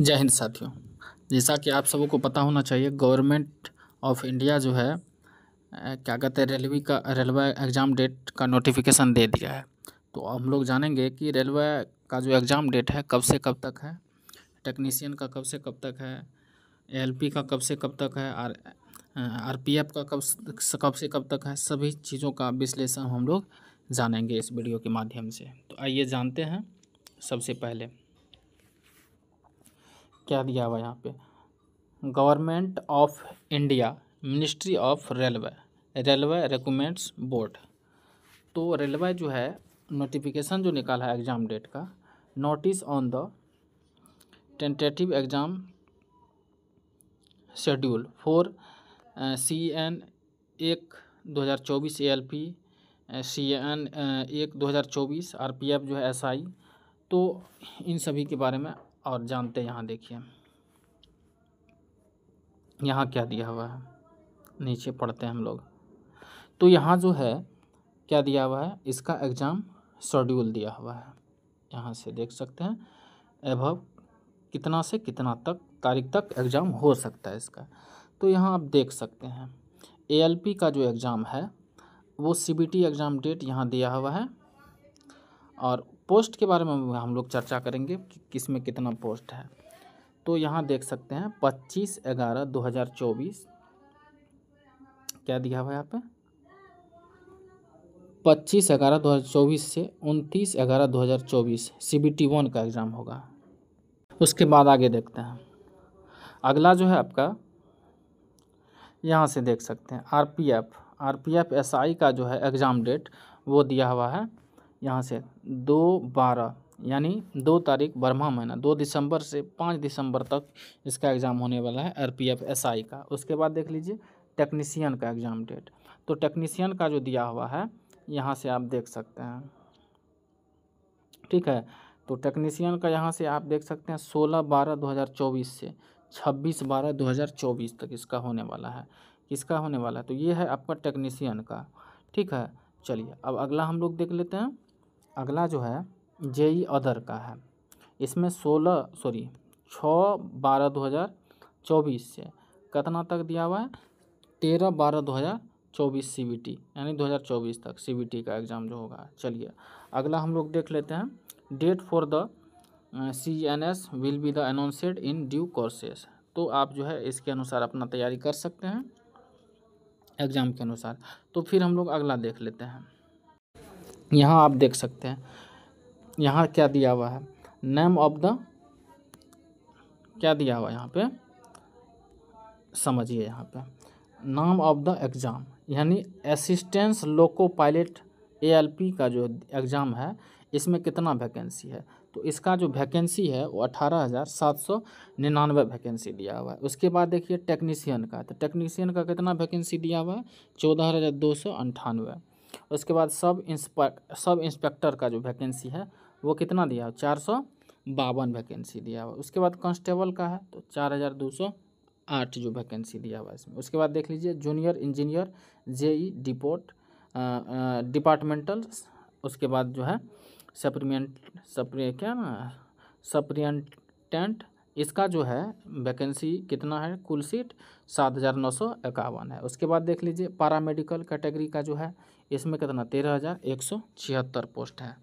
जय हिंद साथियों जैसा कि आप को पता होना चाहिए गवर्नमेंट ऑफ इंडिया जो है क्या कहते हैं रेलवे का रेलवे एग्ज़ाम डेट का नोटिफिकेशन दे दिया है तो हम लोग जानेंगे कि रेलवे का जो एग्ज़ाम डेट है कब से कब तक है टेक्नीशियन का कब से कब तक है एलपी का कब से कब तक है आर आरपीएफ का कब कब से कब तक है सभी चीज़ों का विश्लेषण हम लोग जानेंगे इस वीडियो के माध्यम से तो आइए जानते हैं सबसे पहले क्या दिया हुआ यहाँ पे government of India ministry of railway railway recommends board तो रेलवे जो है नोटिफिकेशन जो निकाला है एग्ज़ाम डेट का notice on the tentative exam schedule for C N एक दो हज़ार चौबीस A L P C N एक दो हज़ार चौबीस आर पी एफ जो है एस आई तो इन सभी के बारे में और जानते यहाँ देखिए यहाँ क्या दिया हुआ है नीचे पढ़ते हैं हम लोग तो यहाँ जो है क्या दिया हुआ है इसका एग्ज़ाम शेड्यूल दिया हुआ है यहाँ से देख सकते हैं एभव कितना से कितना तक तारीख तक एग्ज़ाम हो सकता है इसका तो यहाँ आप देख सकते हैं ए का जो एग्ज़ाम है वो सी एग्ज़ाम डेट यहाँ दिया हुआ है और पोस्ट के बारे में हम लोग चर्चा करेंगे कि किस में कितना पोस्ट है तो यहाँ देख सकते हैं पच्चीस ग्यारह दो हज़ार चौबीस क्या दिया हुआ यहाँ पे पच्चीस ग्यारह दो हज़ार चौबीस से उनतीस ग्यारह दो हज़ार चौबीस सी बी टी वन का एग्ज़ाम होगा उसके बाद आगे देखते हैं अगला जो है आपका यहाँ से देख सकते हैं R P F R P F S I का जो है एग्ज़ाम डेट वो दिया हुआ है यहाँ से दो बारह यानी दो तारीख बरहमा महीना दो दिसंबर से पाँच दिसंबर तक इसका एग्ज़ाम होने वाला है R P F S I का उसके बाद देख लीजिए टेक्नीसियन का एग्ज़ाम डेट तो टेक्नीसियन का जो दिया हुआ है यहाँ से आप देख सकते हैं ठीक है तो टेक्नीसियन का यहाँ से आप देख सकते हैं सोलह बारह दो हज़ार चौबीस से छब्बीस बारह दो हज़ार चौबीस तक इसका होने वाला है किसका होने वाला है तो ये है आपका टेक्नीसियन का ठीक है चलिए अब अगला हम लोग देख लेते हैं अगला जो है जेई अदर e का है इसमें सोलह सॉरी छः बारह दो हज़ार चौबीस से कितना तक दिया हुआ है तेरह बारह दो हज़ार चौबीस सी बी टी यानी दो हज़ार चौबीस तक सी बी टी का एग्ज़ाम जो होगा चलिए अगला हम लोग देख लेते हैं date for the C N S will be the announced in due courses तो आप जो है इसके अनुसार अपना तैयारी कर सकते हैं एग्ज़ाम के अनुसार तो फिर हम लोग अगला देख लेते हैं यहाँ आप देख सकते हैं यहाँ क्या दिया हुआ है नेम ऑफ द क्या दिया हुआ है यहाँ पे समझिए यहाँ पे नाम ऑफ द एग्ज़ाम यानी असिस्टेंस लोको पायलट एएलपी का जो एग्ज़ाम है इसमें कितना वैकेंसी है तो इसका जो वैकेंसी है वो अठारह हज़ार सात सौ निन्यानवे वैकेंसी दिया हुआ है उसके बाद देखिए टेक्नीशियन का तो टेक्नीशियन का कितना वैकेंसी दिया हुआ है चौदह हज़ार दो सौ अंठानवे उसके बाद सब इंस्पेक्ट सब इंस्पेक्टर का जो वैकेंसी है वो कितना दिया हुआ चार सौ बावन वैकेंसी दिया हुआ उसके बाद कांस्टेबल का है तो चार हज़ार दो सौ आठ जो वैकेंसी दिया हुआ है इसमें उसके बाद देख लीजिए junior engineer JE deport departmental उसके बाद जो है सप्रीमेंट सप्रिय क्या ना सप्रियटेंट इसका जो है वैकेंसी कितना है कुल सीट सात हज़ार नौ सौ इक्यावन है उसके बाद देख लीजिए पारा मेडिकल कैटेगरी का जो है इसमें कितना तेरह हज़ार एक सौ छिहत्तर पोस्ट है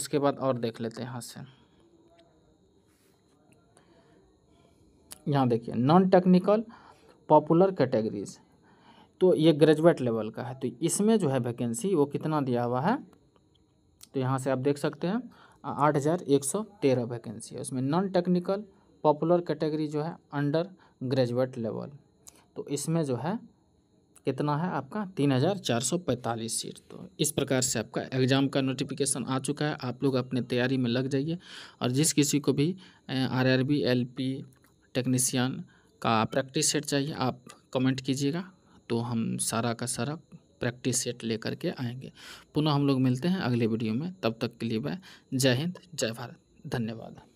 उसके बाद और देख लेते हैं यहाँ से यहाँ देखिए नॉन टेक्निकल पॉपुलर कैटेगरीज तो ये ग्रेजुएट लेवल का है तो इसमें जो है वैकेंसी वो कितना दिया हुआ है तो यहाँ से आप देख सकते हैं आठ हज़ार एक सौ तेरह वैकेंसी है उसमें नॉन टेक्निकल पॉपुलर कैटेगरी जो है अंडर ग्रेजुएट लेवल तो इसमें जो है कितना है आपका तीन हज़ार चार सौ पैंतालीस सीट तो इस प्रकार से आपका एग्ज़ाम का नोटिफिकेशन आ चुका है आप लोग अपने तैयारी में लग जाइए और जिस किसी को भी R R B L P technician का प्रैक्टिस सेट चाहिए आप कमेंट कीजिएगा तो हम सारा का सारा प्रैक्टिस सेट लेकर के आएंगे पुनः हम लोग मिलते हैं अगले वीडियो में तब तक के लिए बाय जय हिंद जय भारत धन्यवाद